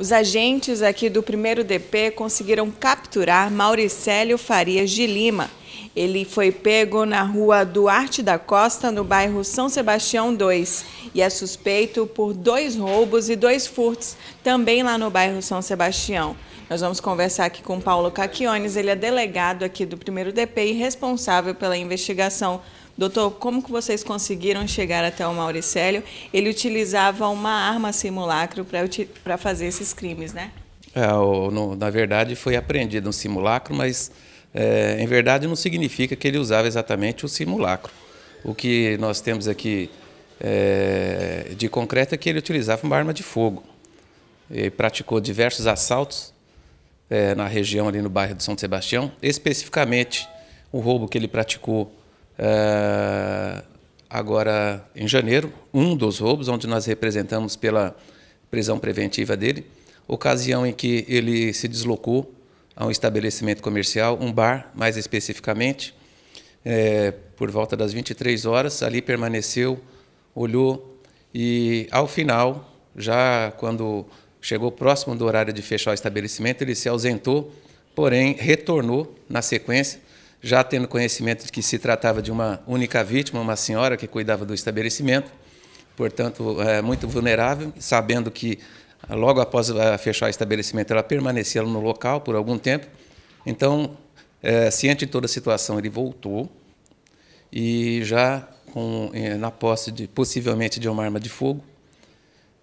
Os agentes aqui do primeiro DP conseguiram capturar Mauricélio Farias de Lima. Ele foi pego na rua Duarte da Costa, no bairro São Sebastião 2, e é suspeito por dois roubos e dois furtos, também lá no bairro São Sebastião. Nós vamos conversar aqui com Paulo Caquiones, ele é delegado aqui do primeiro DP e responsável pela investigação Doutor, como que vocês conseguiram chegar até o Mauricélio? Ele utilizava uma arma simulacro para fazer esses crimes, né? É, o, no, na verdade, foi apreendido um simulacro, mas é, em verdade não significa que ele usava exatamente o simulacro. O que nós temos aqui é, de concreto é que ele utilizava uma arma de fogo. Ele praticou diversos assaltos é, na região ali no bairro de São Sebastião, especificamente o roubo que ele praticou Uh, agora, em janeiro, um dos roubos, onde nós representamos pela prisão preventiva dele, ocasião em que ele se deslocou a um estabelecimento comercial, um bar, mais especificamente, é, por volta das 23 horas, ali permaneceu, olhou e, ao final, já quando chegou próximo do horário de fechar o estabelecimento, ele se ausentou, porém retornou na sequência já tendo conhecimento de que se tratava de uma única vítima, uma senhora que cuidava do estabelecimento, portanto, é, muito vulnerável, sabendo que ah, logo após ah, fechar o estabelecimento ela permanecia no local por algum tempo. Então, é, ciente de toda a situação, ele voltou e já com, eh, na posse de possivelmente de uma arma de fogo,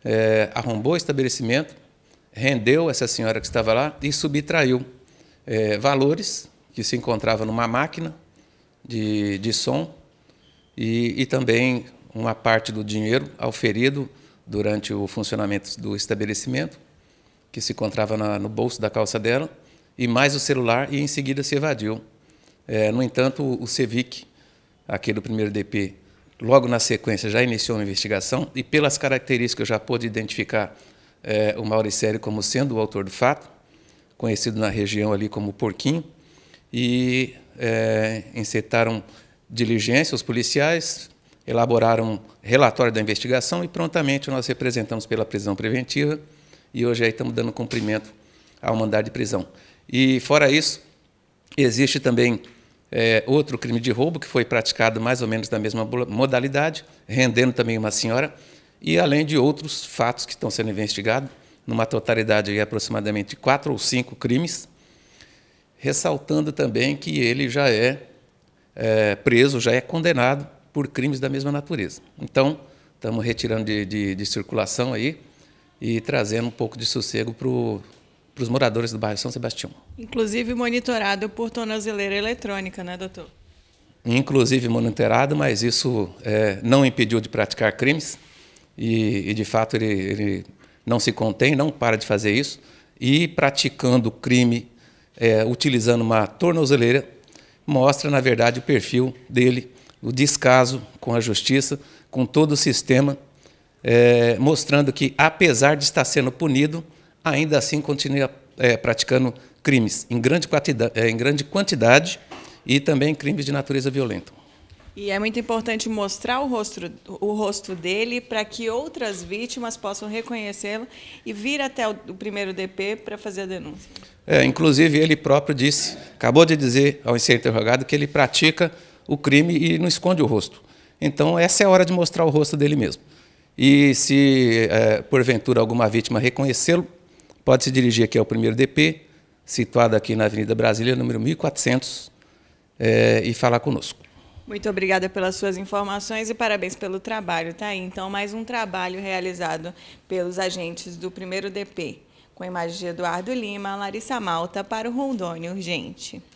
é, arrombou o estabelecimento, rendeu essa senhora que estava lá e subtraiu é, valores que se encontrava numa máquina de, de som e, e também uma parte do dinheiro auferido durante o funcionamento do estabelecimento, que se encontrava na, no bolso da calça dela, e mais o celular, e em seguida se evadiu. É, no entanto, o SEVIC, aqui do primeiro DP, logo na sequência já iniciou uma investigação e, pelas características, já pôde identificar é, o Mauricério como sendo o autor do fato, conhecido na região ali como Porquinho, e é, encetaram diligência, os policiais elaboraram relatório da investigação e prontamente nós representamos pela prisão preventiva e hoje aí estamos dando cumprimento ao mandado de prisão. E fora isso, existe também é, outro crime de roubo que foi praticado mais ou menos da mesma modalidade, rendendo também uma senhora, e além de outros fatos que estão sendo investigados, numa totalidade de aproximadamente quatro ou cinco crimes ressaltando também que ele já é, é preso, já é condenado por crimes da mesma natureza. Então, estamos retirando de, de, de circulação aí e trazendo um pouco de sossego para os moradores do bairro São Sebastião. Inclusive monitorado por tornozeleira eletrônica, né, doutor? Inclusive monitorado, mas isso é, não impediu de praticar crimes e, e de fato, ele, ele, não se contém, não para de fazer isso. E praticando crime é, utilizando uma tornozeleira, mostra, na verdade, o perfil dele, o descaso com a justiça, com todo o sistema, é, mostrando que, apesar de estar sendo punido, ainda assim continua é, praticando crimes em grande, quantidade, é, em grande quantidade e também crimes de natureza violenta. E é muito importante mostrar o rosto, o rosto dele para que outras vítimas possam reconhecê-lo e vir até o, primeiro DP para fazer a denúncia. É, inclusive, ele próprio disse, acabou de dizer ao ser interrogado, que ele pratica o crime e não esconde o rosto. Então, essa é a hora de mostrar o rosto dele mesmo. E se, é, porventura, alguma vítima reconhecê-lo, pode se dirigir aqui ao primeiro DP, situado aqui na Avenida Brasília, número 1400, é, e falar conosco. Muito obrigada pelas suas informações e parabéns pelo trabalho. Tá aí, então, mais um trabalho realizado pelos agentes do primeiro DP. Com a imagem de Eduardo Lima, Larissa Malta para o Rondônia Urgente.